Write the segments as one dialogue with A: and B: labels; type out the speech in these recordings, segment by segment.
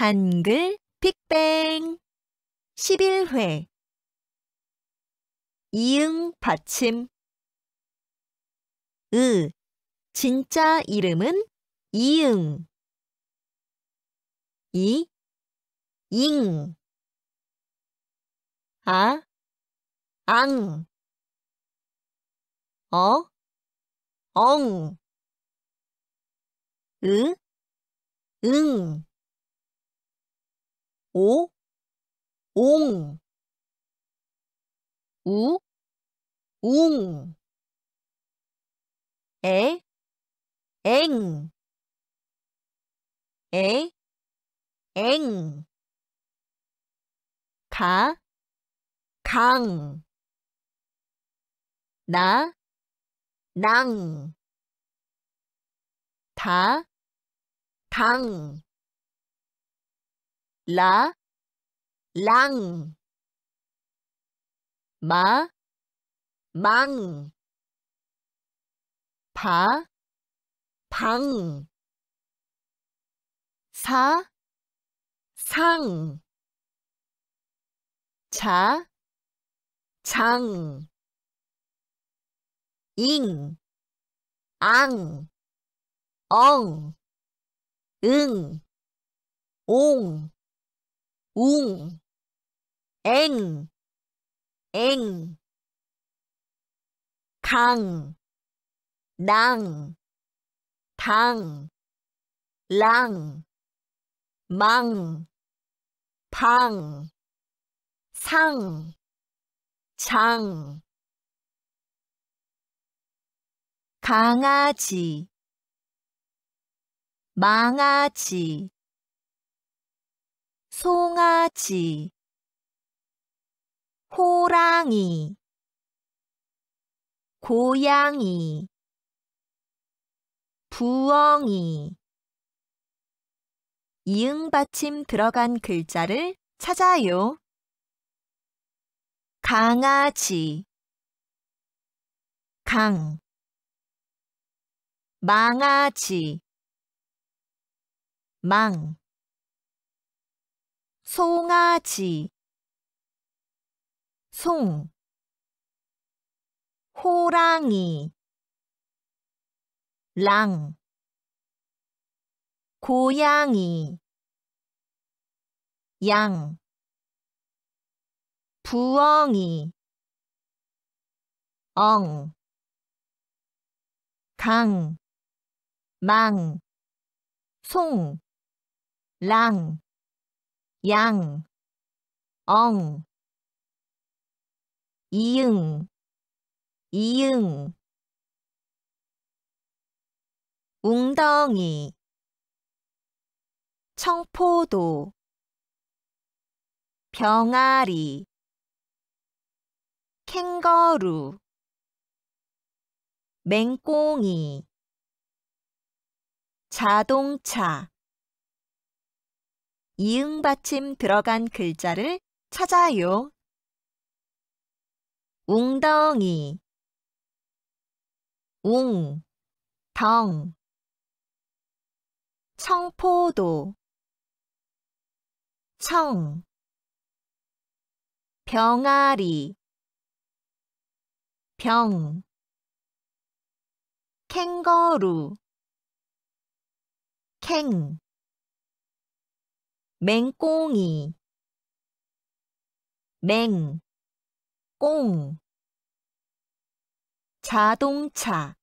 A: 한글 빅뱅 11회 이응 받침 으 진짜 이름은 이응 이 잉 아, 앙, 어, 엉, 으, 응. 오, 옹, 우, 웅, 에, 엥, 에, 엥, 가, 강, 나, 낭, 다, 당. 라, 랑, 마, 망, 바, 방, 사, 상, 자, 장, 잉, 앙, 엉, 응, 옹, 웅, 앵, 앵, 강, 낭, 당, 랑, 망, 방, 상, 장 강아지 망아지 송아지 호랑이 고양이 부엉이 이응 받침 들어간 글자를 찾아요. 강아지 강 망아지 망 송아지 송 호랑이 랑 고양이 양 부엉이 엉 강, 망, 송, 랑 양, 엉, 이응, 이응, 웅덩이, 청포도, 병아리, 캥거루, 맹꽁이, 자동차 이응 받침 들어간 글자를 찾아요. 웅덩이 웅, 덩 청포도 청 병아리 병 캥거루 캥 맹꽁이 맹, 꽁 자동차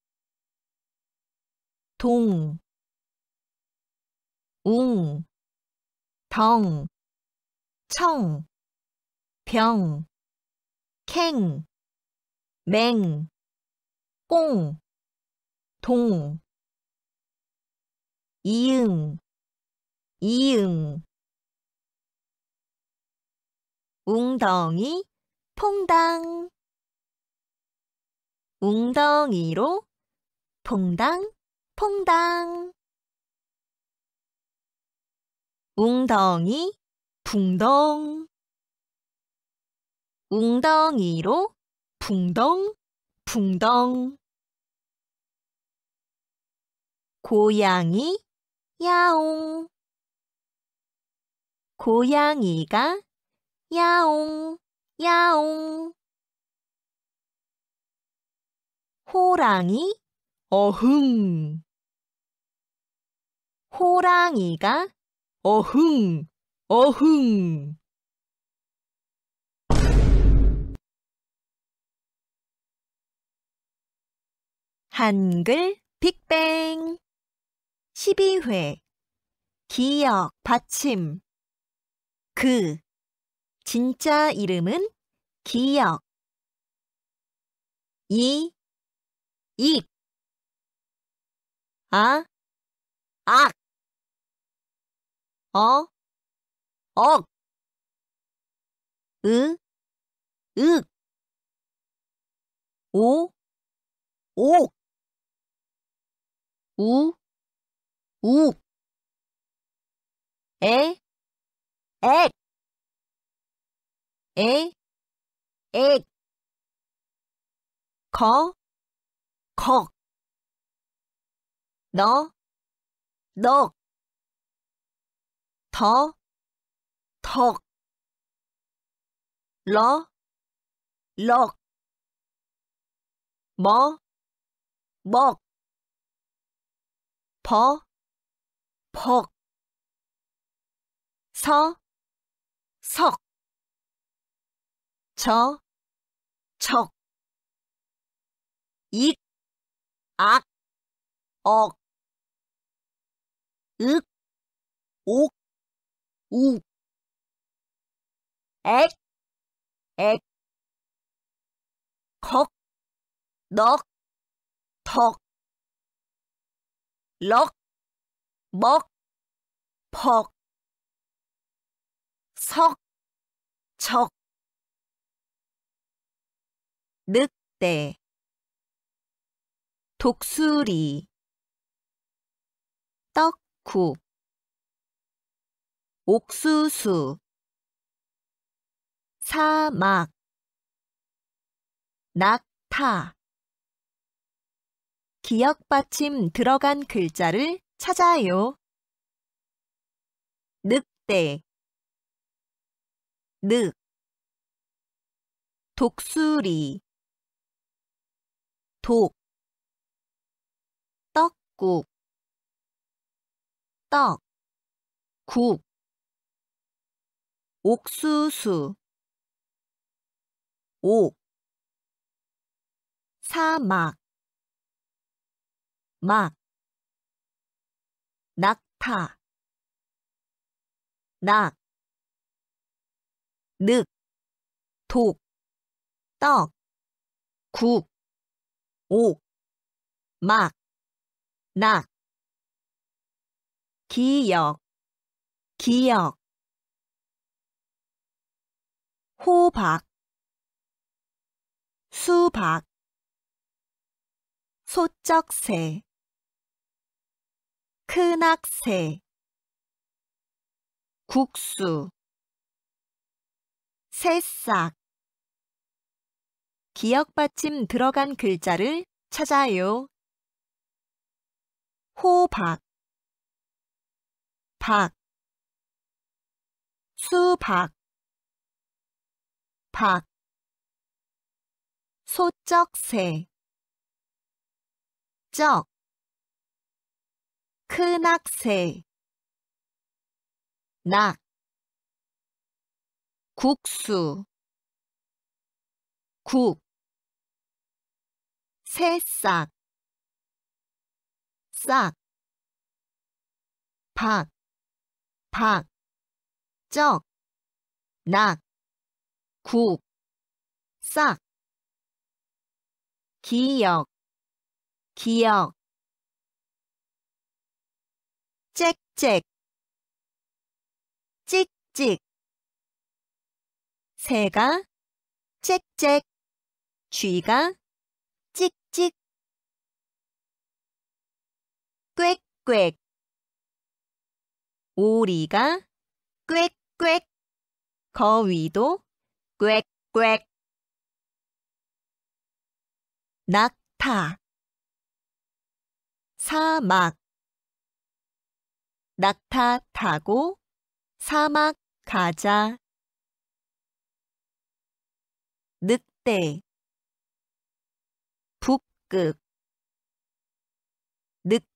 A: 동, 웅, 덩, 청, 병, 캥, 맹, 꽁, 동, 이응, 이응 웅덩이 퐁당 웅덩이로 퐁당 퐁당 웅덩이 붕덩 웅덩이로 붕덩 붕덩 고양이 야옹 고양이가 야옹, 야옹. 호랑이, 어흥. 호랑이가, 어흥, 어흥. 한글 빅뱅 12회 기억 받침 그 진짜 이름은 기억 이, 입, 아, 악, 어, 억, 으, 윽, 오, 옥, 우, 우 에, 액, 에, 액, 거, 걱, 너, 넉, 더, 덕, 러, 럭, 머, 먹, 버, 벅, 서, 석 저, 적, 익, 악, 억, 윽, 옥, 우, 액, 액, 컥, 넉, 턱, 럭, 먹, 퍽, 석, 적, 늑대 독수리 떡국 옥수수 사막 낙타 기억 받침 들어간 글자를 찾아요. 늑대 늑 독수리 독 떡국 떡, 국, 옥수수, 옥, 사막, 막, 낙타, 낙, 늑, 독, 떡, 국, 오, 막, 낙, 기역기역 호박, 수박, 소쩍새, 큰악새, 국수, 새싹 기억 받침 들어간 글자를 찾아요. 호박 박 수박 박 소쩍새 쩍 큰악새 낙 국수 국 새싹 싹 박, 박, 쩍, 낙, 국, 싹 기억, 기억 짹짹 찍찍 새가 짹짹 쥐가 꽥꽥 오리가 꽥꽥 거위도 꽥꽥 낙타 사막 낙타 타고 사막 가자 늑대 북극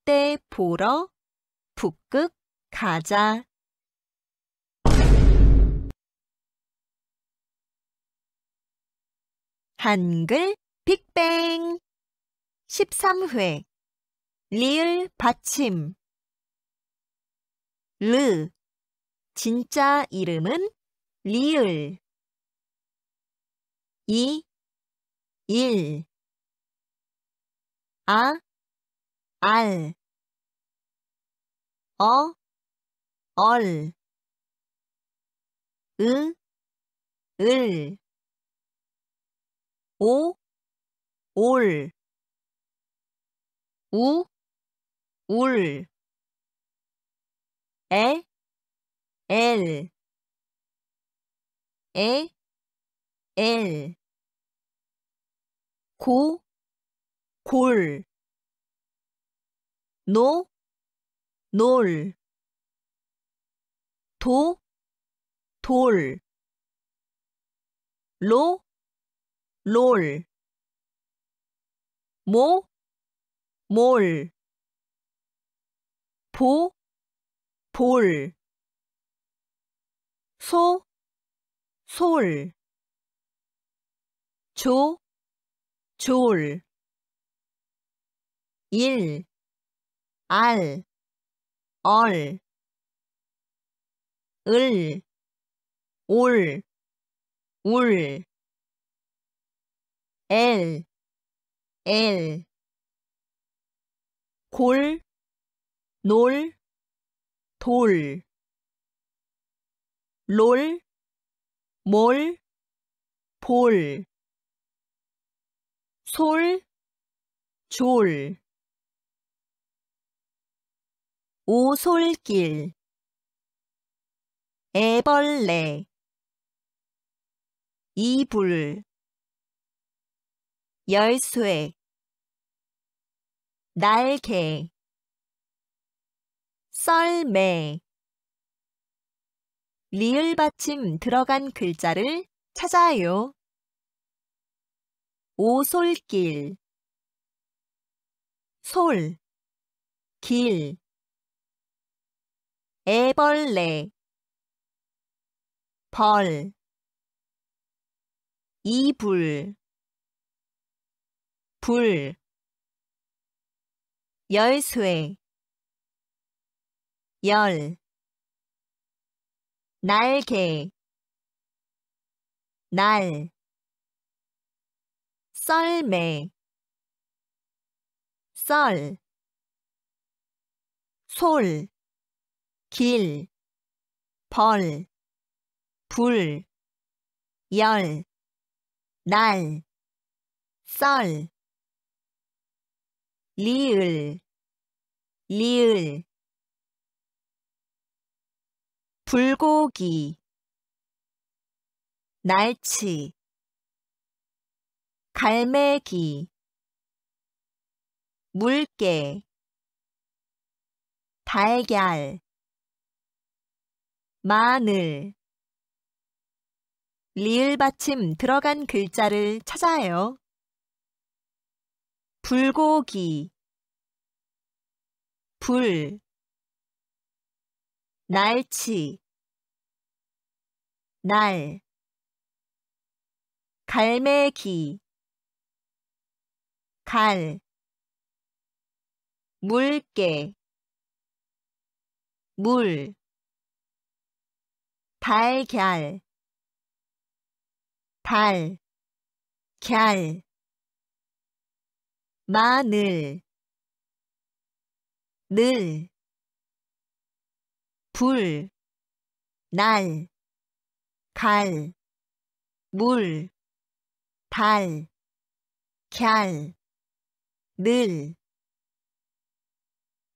A: 때 보러 북극 가자. 한글 빅뱅 13회 리을 받침 르 진짜 이름은 리을 2 1 아, 알 어, 얼, 으, 을, 오, 올, 우, 울, 에, 엘, 에, 엘, 고, 골, 노, 놀, 도, 돌, 로, 롤, 모, 몰, 보, 볼, 소, 솔, 조, 졸, 일, 알, 얼, 을, 올, 울, 엘, 엘, 골, 놀, 돌, 롤, 몰, 볼, 솔, 졸 오솔길 애벌레 이불 열쇠 날개 썰매 리을 받침 들어간 글자를 찾아요. 오솔길 솔, 길 애벌레 벌 이불 불 열쇠 열 날개 날 썰매 썰솔 길, 벌, 불, 열, 날, 썰, 리을, 리을, 불고기, 날치, 갈매기, 물개, 달걀, 마늘 리을 받침 들어간 글자를 찾아요. 불고기 불 날치 날 갈매기 갈 물개 물 달걀 달걀 마늘 늘 불, 날, 갈, 물, 달, 걀 늘,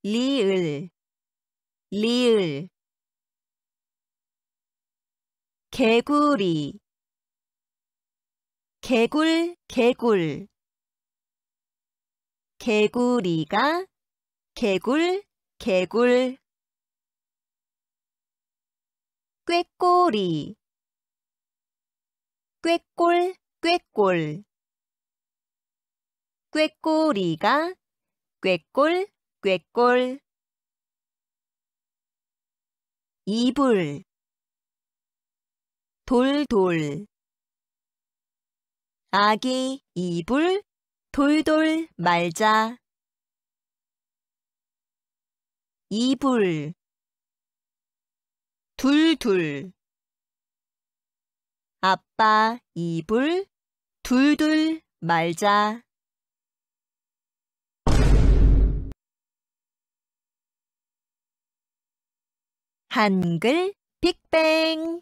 A: 리을, 리을, 개구리 개굴 개굴 개구리가 개굴 개굴 꾀꼬리 꾀꼴 꾀꼴 꾀꼬리가 꾀꼴 꾀꼴 이불 돌돌 아기 이불 돌돌 말자 이불 둘둘 아빠 이불 둘둘 말자 한글 빅뱅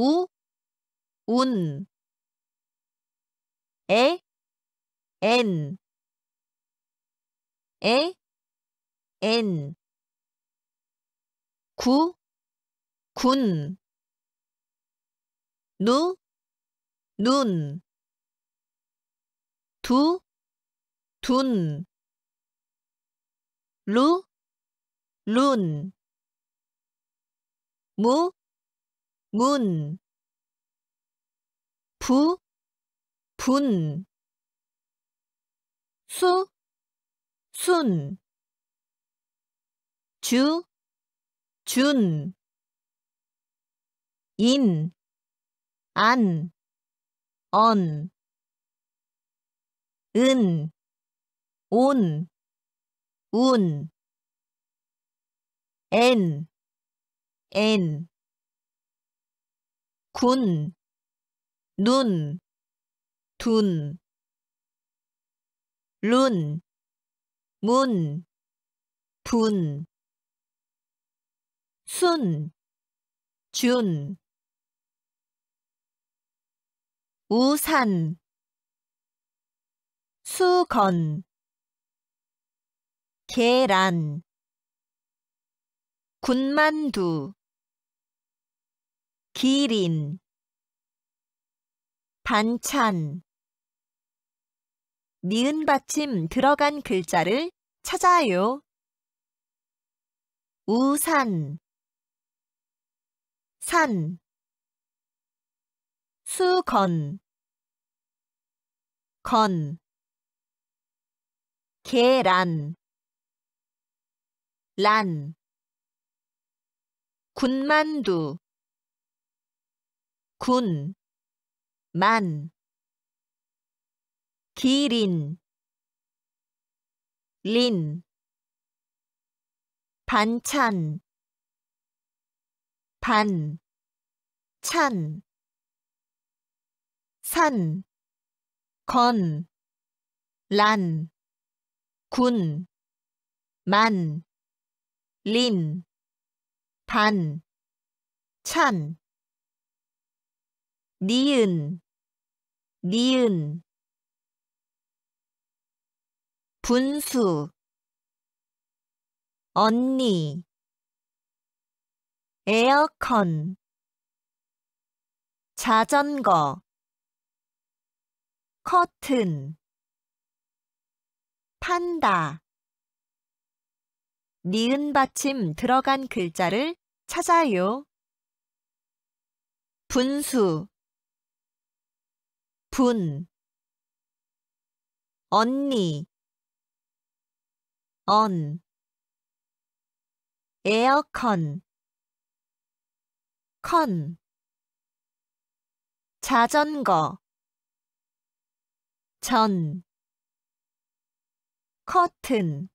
A: 우, 운, 에, 엔, 에, 엔, 구, 군, 누, 눈, 두, 둔, 루, 룬, 무, 문, 부, 분, 수, 순, 주, 준, 인, 안, 언, 은, 온, 운, 엔, 엔. 군, 눈, 둔, 룬, 문, 분, 순, 준, 우산, 수건, 계란, 군만두 기린 반찬 니은 받침 들어간 글자를 찾아요. 우산 산 수건 건 계란 란 군만두 군, 만, 기린, 린, 반찬, 반, 찬, 산, 건, 란, 군, 만, 린, 반, 찬, 니은 니은 분수 언니 에어컨 자전거 커튼 판다 니은 받침 들어간 글자를 찾아요. 분수 분 언니 언 에어컨 컨 자전거 전 커튼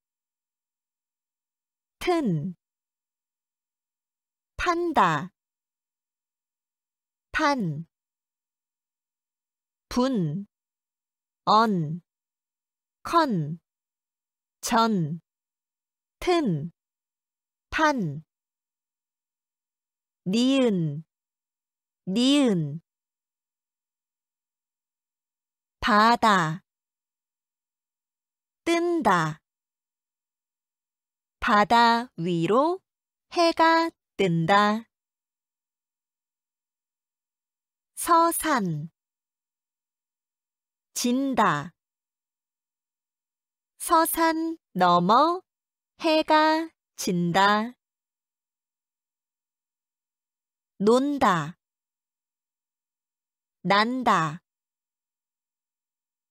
A: 튼 판다 판 분, 언, 컨, 전, 틈, 판, 니은, 니은, 바다, 뜬다, 바다 위로 해가 뜬다. 서산 진다. 서산 넘어 해가 진다. 논다. 난다.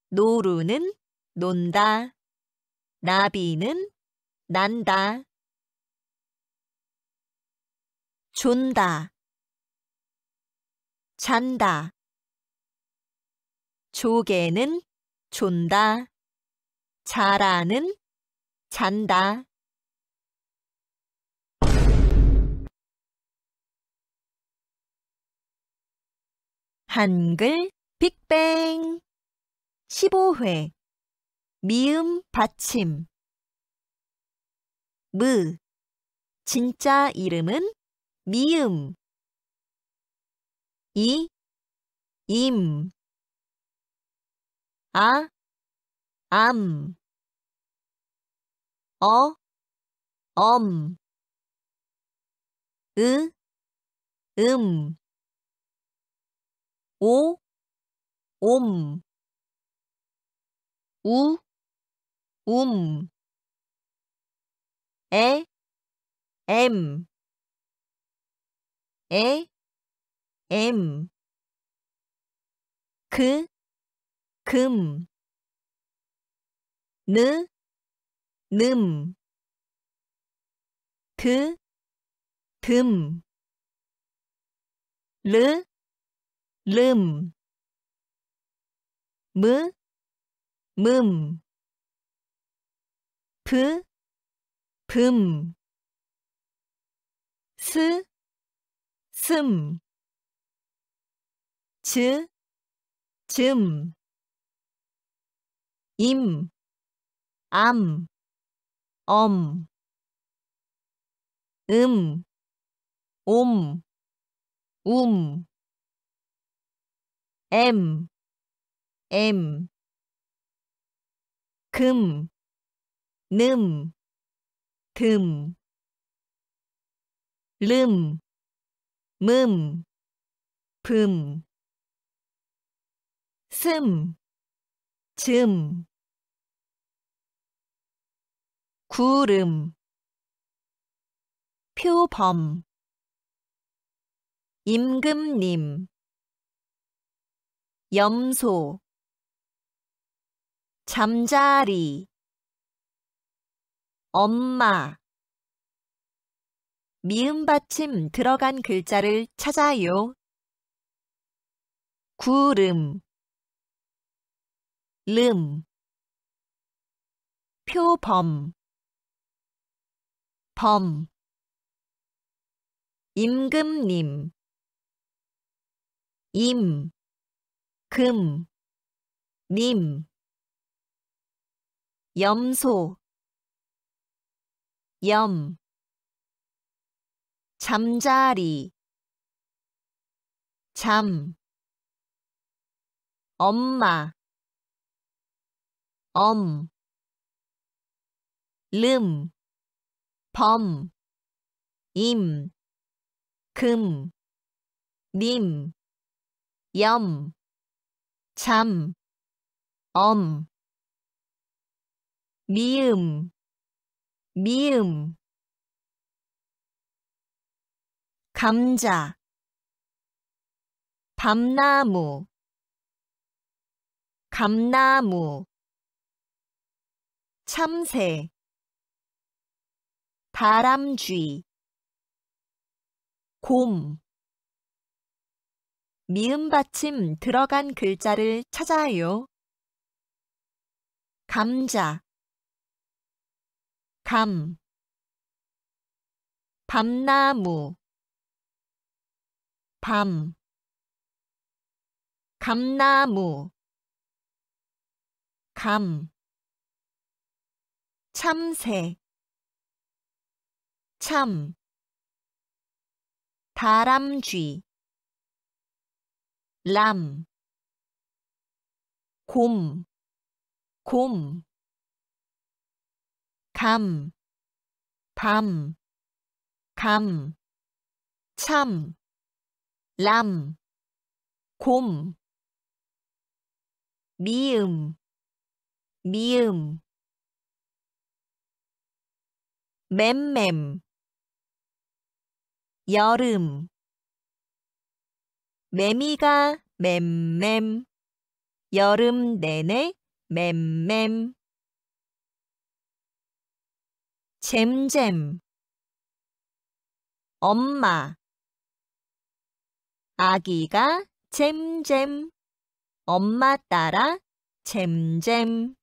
A: 노루는 논다. 나비는 난다. 존다. 잔다. 조개는 존다. 자라는 잔다. 한글 빅뱅 15회 미음 받침 무 진짜 이름은 미음 이임 아, 암, 어, 엄, 으, 음, 오, 옴, 우, 움, 에, 엠, 에, 엠, 그, 금, 느, 늠, 드, 듬, 르, 름, 무, 음, 브, 금, 스, 슴, 즈, 즘 임, 암, 엄, 음, 옴, 움, 엠, 엠, 금, 늠, 듬, 름, 음, 품, 슴, 즈음 구름 표범 임금님 염소 잠자리 엄마 미음 받침 들어간 글자를 찾아요. 구름 름 표범 범 임금님 임, 금, 님 염소 염 잠자리 잠 엄마 엄, 름, 범, 임, 금, 님, 염, 참, 엄, 미음, 미음, 감자, 밤나무, 감나무 참새 바람쥐곰 미음 받침 들어간 글자를 찾아요. 감자 감 밤나무 밤 감나무 감 참새 참 다람쥐 람 곰, 곰, 감, 밤, 감, 참, 람, 곰, 미음, 미음 맴맴 여름 매미가 맴맴 여름 내내 맴맴 잼잼 엄마 아기가 잼잼 엄마 따라 잼잼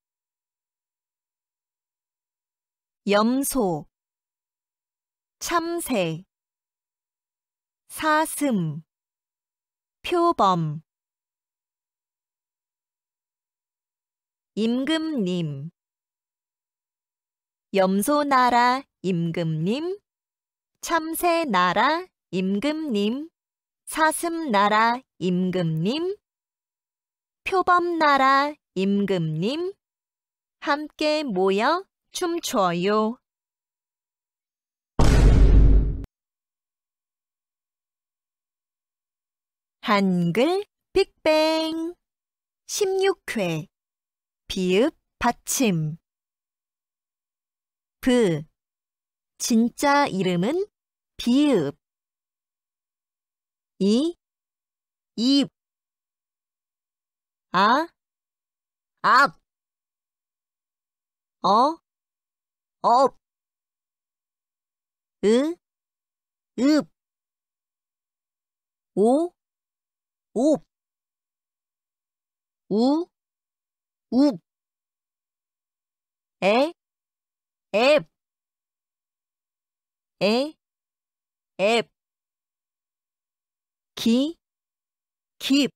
A: 염소 참새 사슴 표범 임금님 염소나라 임금님 참새나라 임금님 사슴나라 임금님 표범나라 임금님 함께 모여 춤추어요 한글 빅뱅 16회 비읍 받침 브 진짜 이름은 비읍 이, 입, 아, 앞, 어, 업, 으, 읍, 오, 옵, 우, 웁, 에, 앱, 에, 앱, 기, 깁,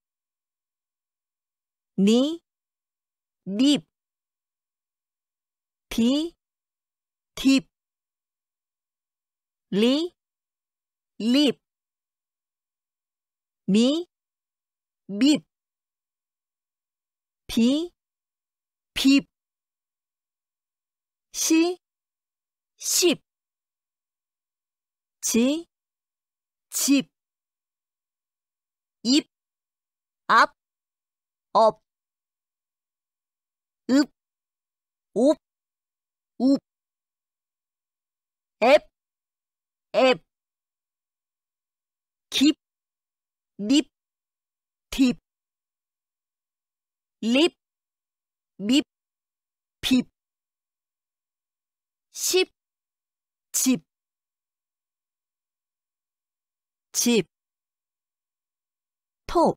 A: 니, 닙, 디, 딥, 리, 립, 미, 및 비, 빕 시, 십 지, 집 입, 앞, 업 읍, 옵, 웁 앱, 앱 깁, 립, 딥, 립, 밉, 빕, 십, 집, 집, 톱,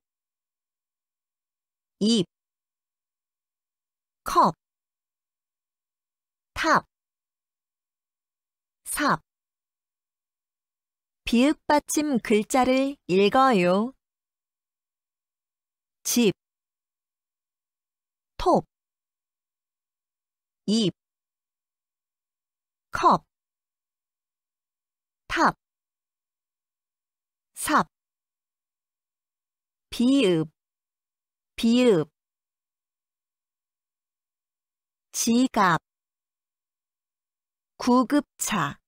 A: 입, 컵, 탑, 삽. 비읍받침 글자를 읽어요. 집, 톱, 입, 컵, 탑, 삽, 비읍, 비읍, 지갑, 구급차,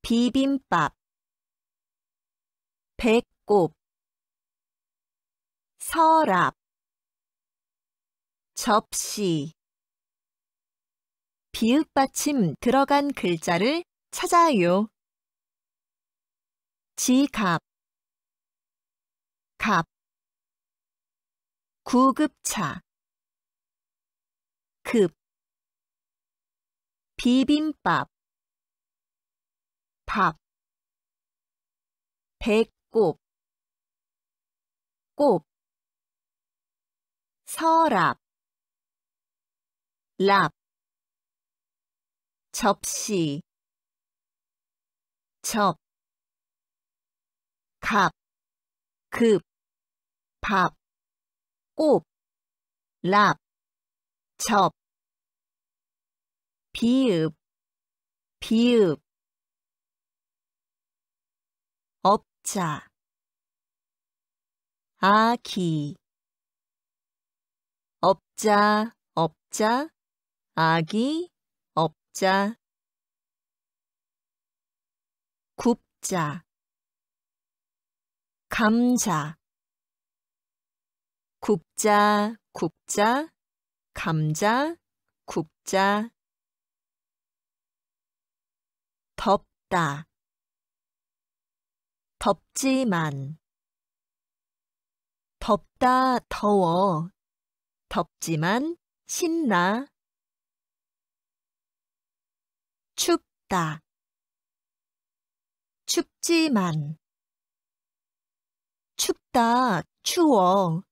A: 비빔밥, 배꼽, 서랍 접시 비읍 받침 들어간 글자를 찾아요. 지갑 갑 구급차 급 비빔밥 밥 배꼽 꼽 서랍 랍 접시 접, 갑, 급, 밥, 꽃, 랍, 접, 비읍, 비읍, 업자, 아기, 업자, 업자, 아기, 업자. 굽자, 감자. 굽자, 굽자, 감자, 굽자. 덥다. 덥지만 덥다 더워 덥지만 신나 춥다 춥지만 춥다 추워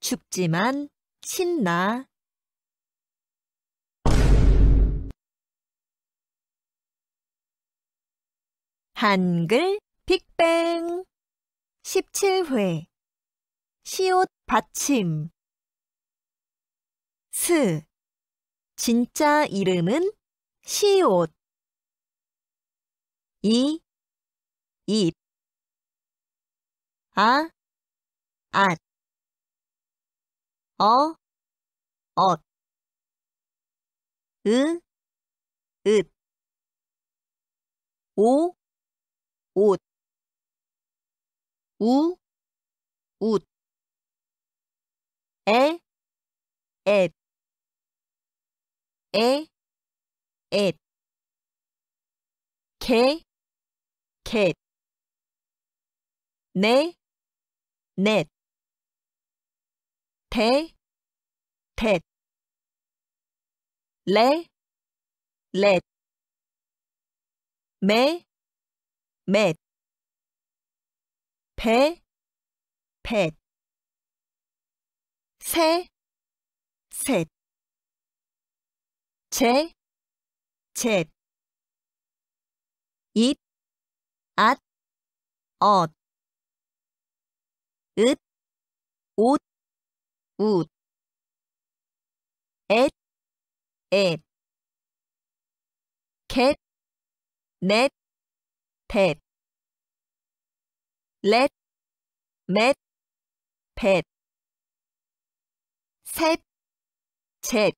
A: 춥지만 신나 한글 빅뱅 17회 시옷 받침 스 진짜 이름은 시옷 이, 입, 아, 앗, 어, 엇, 으, 읏 오, 옷, 우, 웃, 에, 앱, 에, 앳, 개, 겟, 네, 넷, 대, 댓, 레, 렛, 매, 맷, 배, 뱃, 새, 셋. 재, 잽, 입, 앗, 엇, 읍, 옷, 웃, 엣, 앱, 캣, 넷, 팻, 렛, 맷, 팻, 셉, 잽,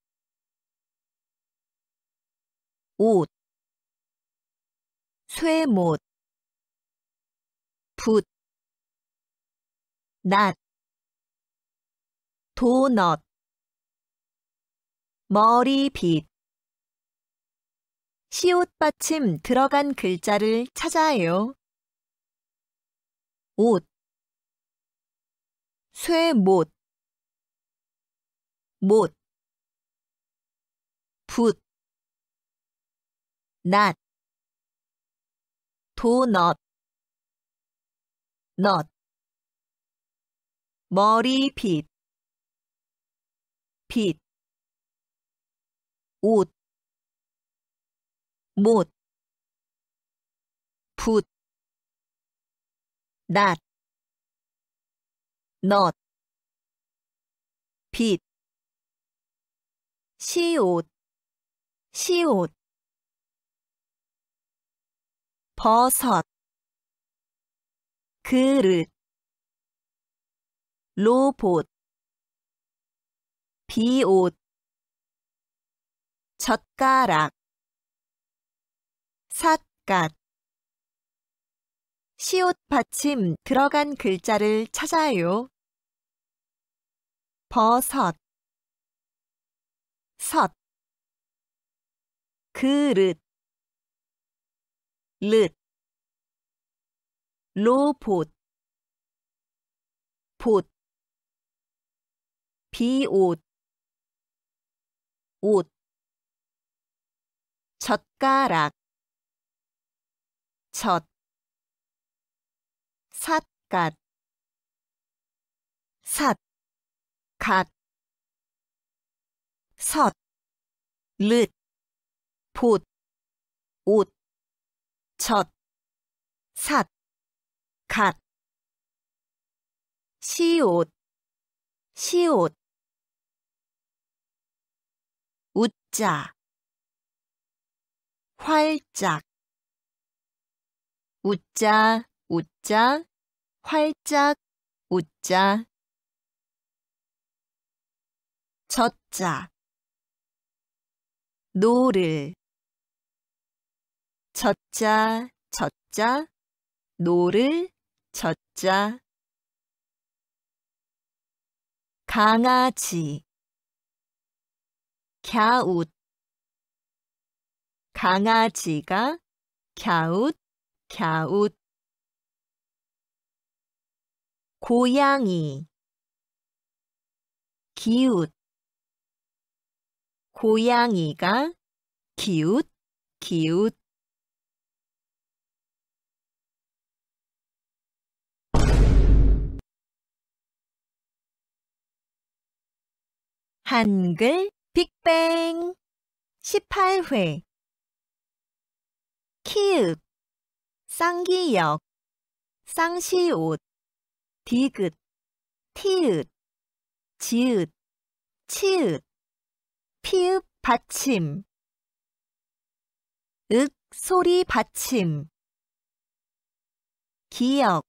A: 옷, 쇠못, 붓, 낫, 도넛, 머리빗 시옷 받침 들어간 글자를 찾아요. 옷, 쇠못, 못, 붓, 낫 도넛 넛 머리빗 빛, 옷, 못, 붓, 낫, 넛, 빛, 시옷, 시옷. 버섯 그릇 로봇 비옷 젓가락 삿갓 시옷 받침 들어간 글자를 찾아요. 버섯 섯 그릇 르 로봇 봇 비옷 옷 젓가락 젓 삿갓 삿갓 섰 르, 봇, 옷 첫, 삿, 갓 시옷, 시옷 웃자, 활짝 웃자, 웃자, 활짝 웃자 젖자 노를 젖자 젖자 노를 젖자 강아지 갸웃 강아지가 갸웃 갸웃 고양이 기웃 고양이가 기웃 기웃 한글 빅뱅 18회 키읔 쌍기역 쌍시옷 디귿 티읕 지읒 치읒 피읍 받침 윽 소리 받침 기역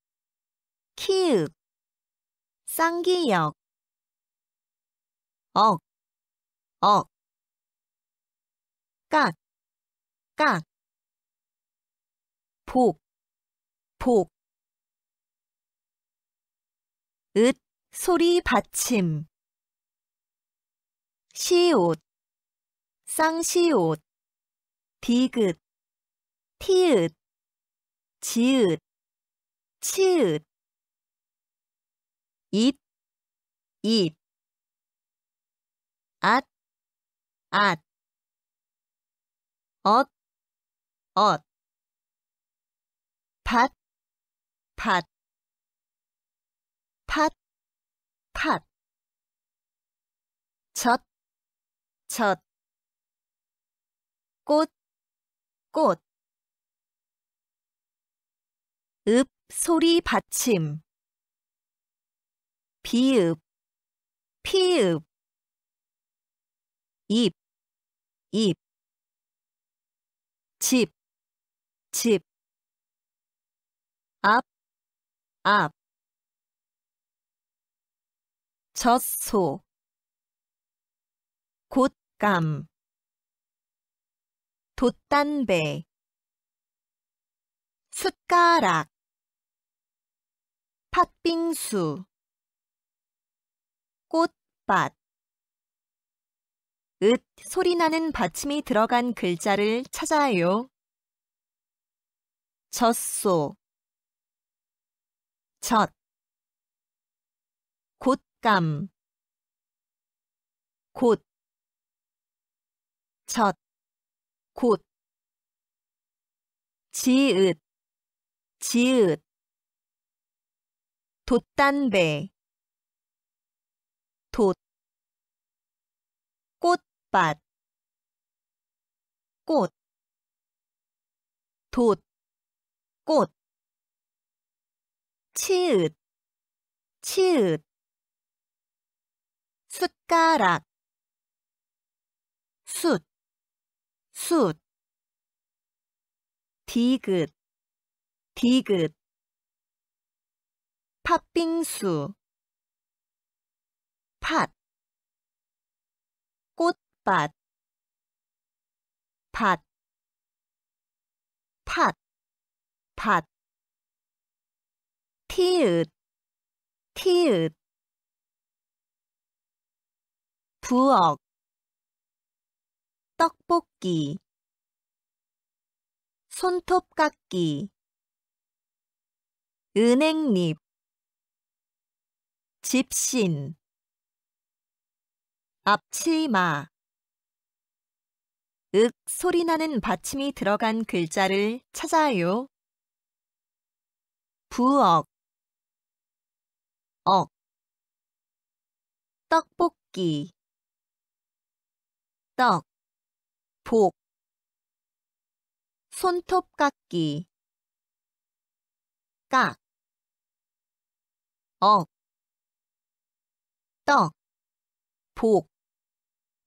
A: 키읔 쌍기역 억, 억, 깍, 깍, 복, 복, 읒, 소리 받침, 시옷, 쌍시옷, 디귿, 티읒, 지읒, 치읒, 입, 입, 앗, 앗, 엇, 엇, 팟, 팟. 팟, 팥, 젖, 젖, 꽃, 꽃, 읍, 소리 받침, 비읍, 피읍, 입, 입, 집, 집, 앞, 앞, 젖소, 곶감, 돛단배, 숟가락, 팥빙수, 꽃밭, 읒 소리나는 받침이 들어간 글자를 찾아요. 젖소 젖 곶감 곶 젖, 곶 지읒, 지읒 돛단배 돛 꽃밭 꽃, 돛, 꽃, 치읓, 치읓, 숟가락, 숯, 숯, 디귿, 디귿, 팥빙수, 팥, 밭, 밭, 팥, 밭, 티읕, 티읕, 부엌, 떡볶이, 손톱깎이, 은행잎, 집신, 앞치마 윽 소리나는 받침이 들어간 글자를 찾아요. 부엌 억 떡볶이 떡복 손톱깎기 깍 억, 떡, 복,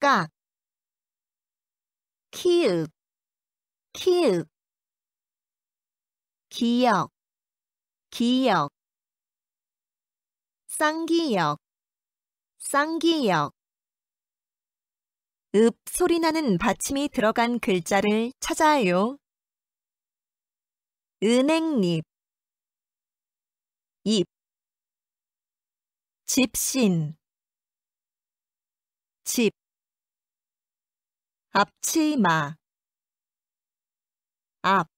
A: 깍 키읔 키읔 기억 기억 쌍기역 쌍기역 읍 소리 나는 받침이 들어간 글자를 찾아요. 은행잎 잎 집신 집 앞치마 앞,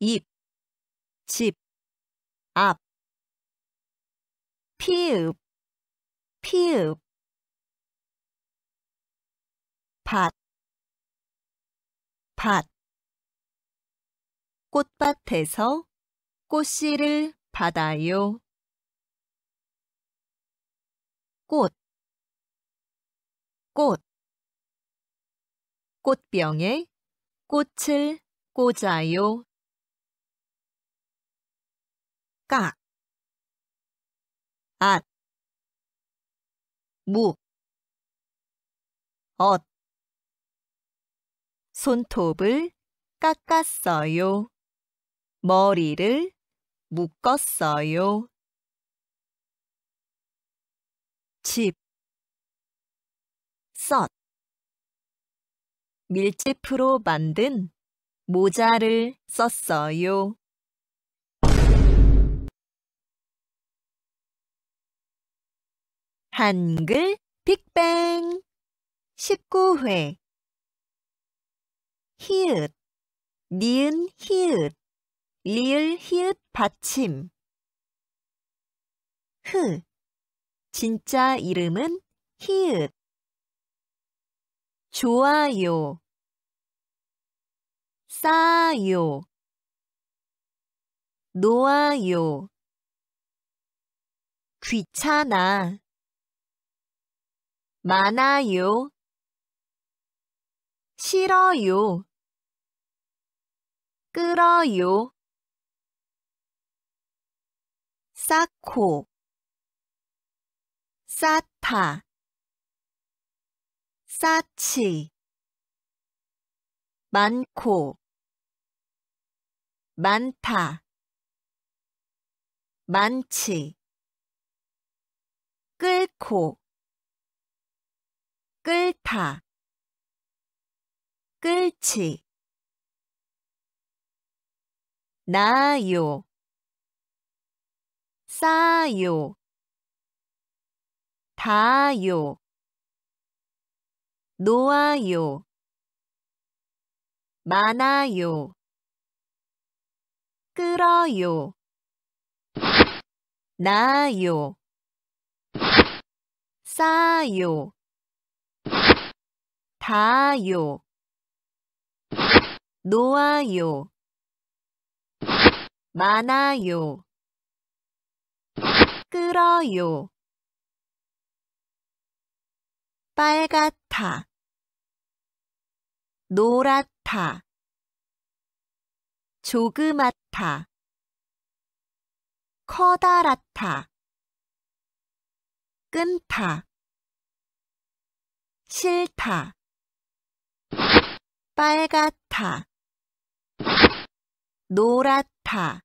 A: 입, 집, 앞, 피읍, 피읍, 밭, 밭, 꽃밭에서 꽃씨를 받아요. 꽃, 꽃, 꽃병에 꽃을 꽂아요. 까, 앗, 무, 엇. 손톱을 깎았어요. 머리를 묶었어요. 집, 썬, 밀짚으로 만든 모자를 썼어요. 한글 빅뱅 19회 히읗, 니은 히읗, 리을 히읗 받침 흐, 진짜 이름은 히읗 좋아요 싸요 놓아요 귀찮아 많아요 싫어요 끌어요 쌓고 쌓다 싸치 많고 많다 많지 끓고 끓다 끓지 나요 싸요 다요 놓아요 많아요 끌어요 나요 싸요 다요 놓아요 많아요 끌어요 빨갛다 노랗다 조그맣다 커다랗다 끈다 싫다 빨갛다 노랗다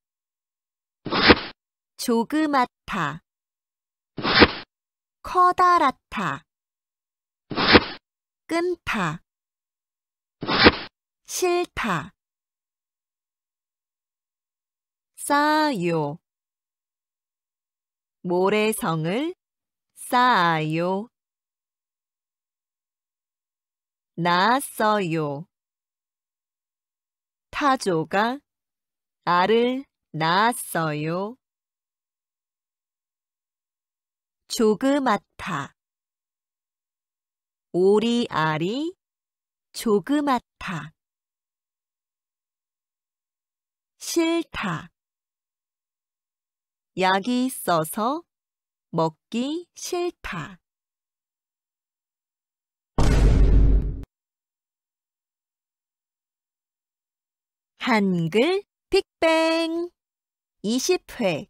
A: 조그맣다 커다랗다 끊다 싫다 쌓아요 모래성을 쌓아요 낳았어요 타조가 알을 낳았어요 조그맣다 오리알이 조그맣다. 싫다. 약이 써서 먹기 싫다. 한글 빅뱅 20회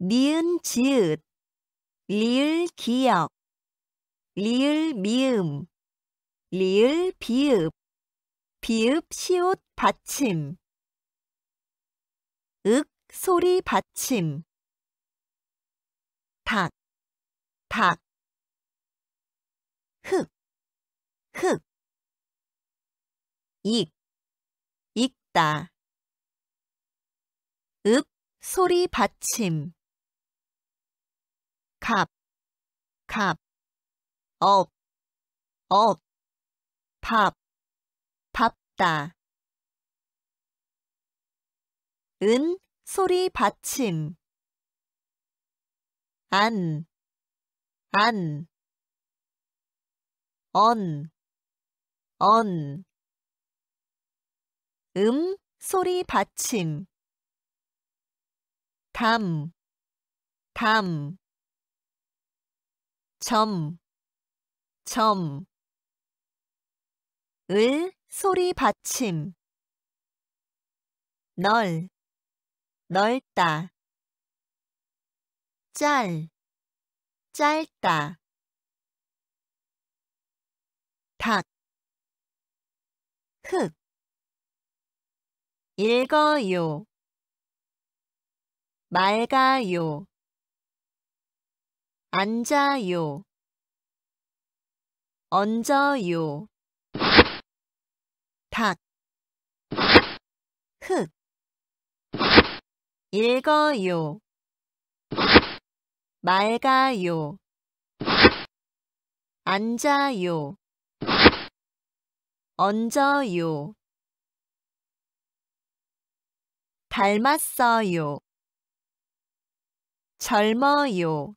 A: 니은 지읒 리을 기억 리을 미음, 리을 비읍, 비읍 시옷 받침, 윽 소리 받침, 닭, 닭, 흙, 흙 익, 익다, 읍 소리 받침, 갑, 갑, 업, 업, 밥, 밥다. 은, 소리 받침. 안, 안. 언, 언. 음, 소리 받침. 담, 담. 점, 점, 을 소리 받침, 널, 넓다, 짤, 짧다, 닭, 흙, 읽어요, 맑아요, 앉아요. 얹어요. 닭, 흙, 읽어요. 맑아요. 앉아요. 얹어요. 닮았어요. 젊어요.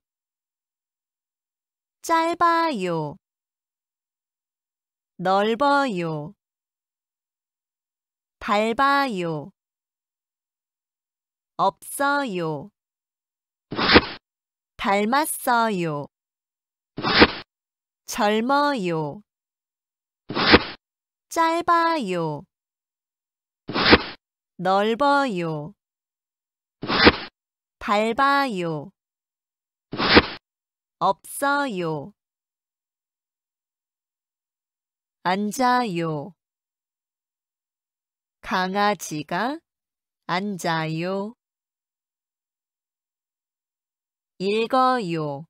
A: 짧아요. 넓어요 밟아요 없어요 닮았어요 젊어요 짧아요 넓어요 밟아요 없어요 앉아요. 강아지가 앉아요. 읽어요.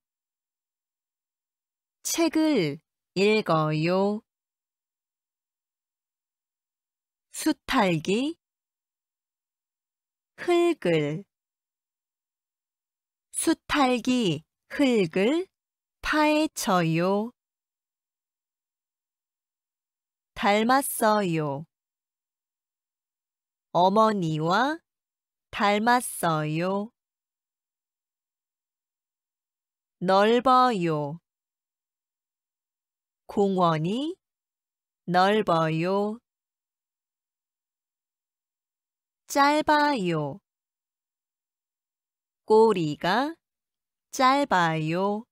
A: 책을 읽어요. 수탈기 흙을 수탈기 흙을 파헤쳐요. 닮았어요. 어머니와 닮았어요. 넓어요. 공원이 넓어요. 짧아요. 꼬리가 짧아요.